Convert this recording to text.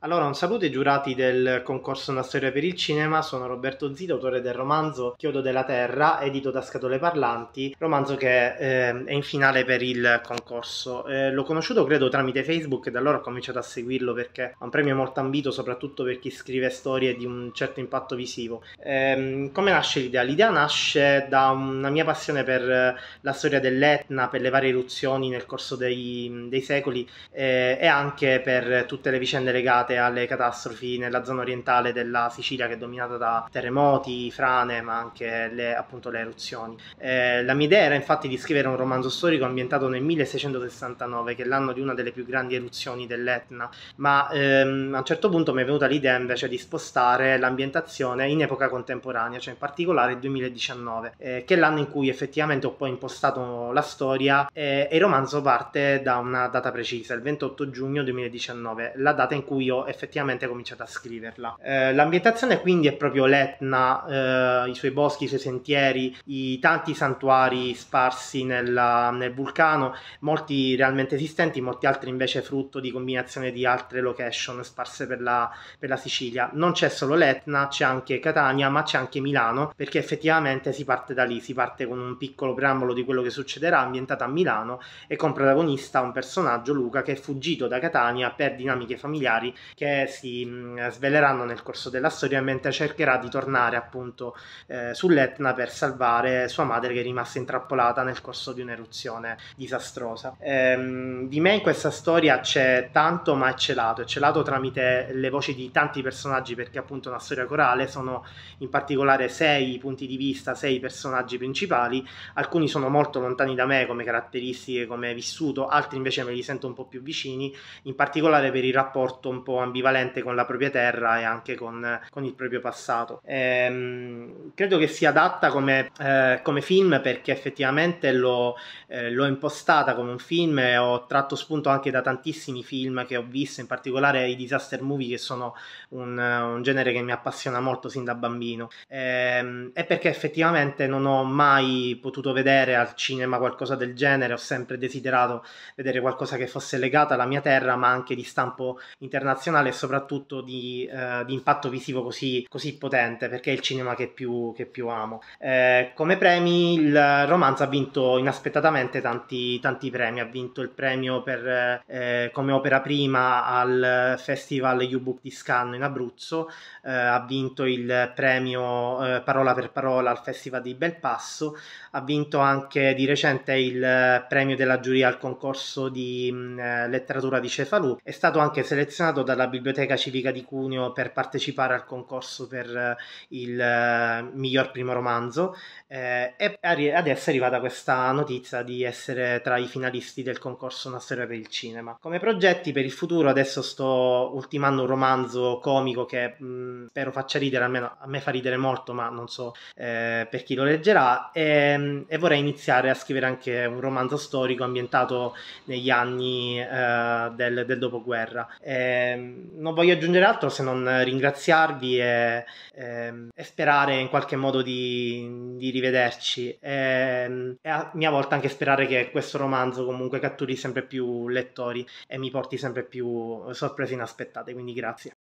Allora, un saluto ai giurati del concorso Una storia per il cinema, sono Roberto Zito, autore del romanzo Chiodo della Terra, edito da Scatole Parlanti, romanzo che eh, è in finale per il concorso. Eh, l'ho conosciuto credo tramite Facebook e da allora ho cominciato a seguirlo perché ha un premio molto ambito soprattutto per chi scrive storie di un certo impatto visivo. Eh, come nasce l'idea? L'idea nasce da una mia passione per eh, la storia dell'Etna, per le varie eruzioni nel corso dei, dei secoli eh, e anche per tutte le vicende legate legate alle catastrofi nella zona orientale della Sicilia che è dominata da terremoti, frane, ma anche le, appunto le eruzioni. Eh, la mia idea era infatti di scrivere un romanzo storico ambientato nel 1669, che è l'anno di una delle più grandi eruzioni dell'Etna, ma ehm, a un certo punto mi è venuta l'idea invece di spostare l'ambientazione in epoca contemporanea, cioè in particolare il 2019, eh, che è l'anno in cui effettivamente ho poi impostato la storia eh, e il romanzo parte da una data precisa, il 28 giugno 2019, la data in cui ho effettivamente ho cominciato a scriverla. Eh, l'ambientazione quindi è proprio l'Etna, eh, i suoi boschi, i suoi sentieri, i tanti santuari sparsi nella, nel vulcano, molti realmente esistenti, molti altri invece frutto di combinazione di altre location sparse per la, per la Sicilia. Non c'è solo l'Etna, c'è anche Catania, ma c'è anche Milano, perché effettivamente si parte da lì, si parte con un piccolo preambolo di quello che succederà, ambientata a Milano e con protagonista un personaggio, Luca, che è fuggito da Catania per dinamiche familiari che si mh, mm, sveleranno nel corso della storia mentre cercherà di tornare appunto eh, sull'Etna per salvare sua madre che è rimasta intrappolata nel corso di un'eruzione disastrosa. Ehm, di me in questa storia c'è tanto ma è celato, è celato tramite le voci di tanti personaggi perché appunto è una storia corale, sono in particolare sei punti di vista, sei personaggi principali, alcuni sono molto lontani da me come caratteristiche, come vissuto, altri invece me li sento un po' più vicini, in particolare per il rapporto un po' po' ambivalente con la propria terra e anche con, con il proprio passato. Ehm, credo che sia adatta come, eh, come film perché effettivamente l'ho, eh, l'ho, impostata come un film e ho tratto spunto anche da tantissimi film che ho visto, in particolare i disaster movie che sono un, un genere che mi appassiona molto sin da bambino. Ehm, e perché effettivamente non ho mai potuto vedere al cinema qualcosa del genere, ho sempre desiderato vedere qualcosa che fosse legata alla mia terra ma anche di stampo internazionale internazionale e soprattutto di, eh, di impatto visivo così, così, potente, perché è il cinema che più, che più amo. Eh, come premi il romanzo ha vinto inaspettatamente tanti, tanti premi, ha vinto il premio per, eh, come opera prima al Festival U-Book di Scanno in Abruzzo, eh, ha vinto il premio eh, parola per parola al Festival di Belpasso, ha vinto anche di recente il premio della giuria al concorso di mm, eh, letteratura di Cefalù, è stato anche selezionato dal la Biblioteca Civica di Cuneo per partecipare al concorso per eh, il eh, miglior primo romanzo eh, e adesso è arrivata questa notizia di essere tra i finalisti del concorso Una storia per il cinema. Come progetti per il futuro adesso sto ultimando un romanzo comico che mh, mm, spero faccia ridere, almeno a me fa ridere molto, ma non so eh, per chi lo leggerà e, ehm, e, vorrei iniziare a scrivere anche un romanzo storico ambientato negli anni eh, del, del, dopoguerra. E, ehm, non voglio aggiungere altro se non ringraziarvi e, e, ehm, e sperare in qualche modo di, di rivederci e, ehm, e, a mia volta anche sperare che questo romanzo comunque catturi sempre più lettori e mi porti sempre più sorprese inaspettate, quindi grazie.